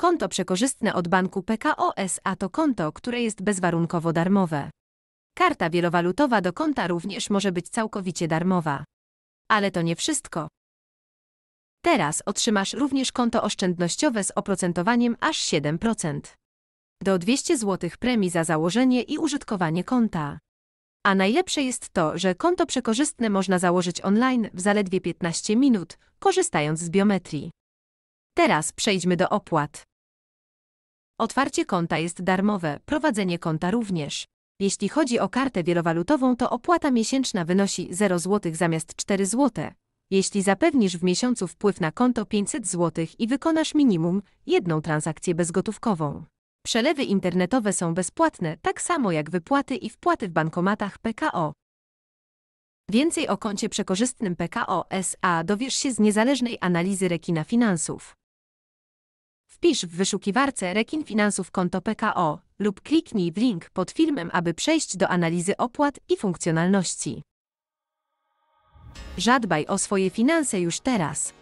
Konto przekorzystne od banku PKO S.A. to konto, które jest bezwarunkowo darmowe. Karta wielowalutowa do konta również może być całkowicie darmowa. Ale to nie wszystko. Teraz otrzymasz również konto oszczędnościowe z oprocentowaniem aż 7%. Do 200 zł premii za założenie i użytkowanie konta. A najlepsze jest to, że konto przekorzystne można założyć online w zaledwie 15 minut, korzystając z biometrii. Teraz przejdźmy do opłat. Otwarcie konta jest darmowe, prowadzenie konta również. Jeśli chodzi o kartę wielowalutową, to opłata miesięczna wynosi 0 zł zamiast 4 zł. Jeśli zapewnisz w miesiącu wpływ na konto 500 zł i wykonasz minimum jedną transakcję bezgotówkową. Przelewy internetowe są bezpłatne, tak samo jak wypłaty i wpłaty w bankomatach PKO. Więcej o koncie przekorzystnym PKO SA dowiesz się z niezależnej analizy rekina finansów. Wpisz w wyszukiwarce rekin finansów konto PKO lub kliknij w link pod filmem, aby przejść do analizy opłat i funkcjonalności. Żadbaj o swoje finanse już teraz.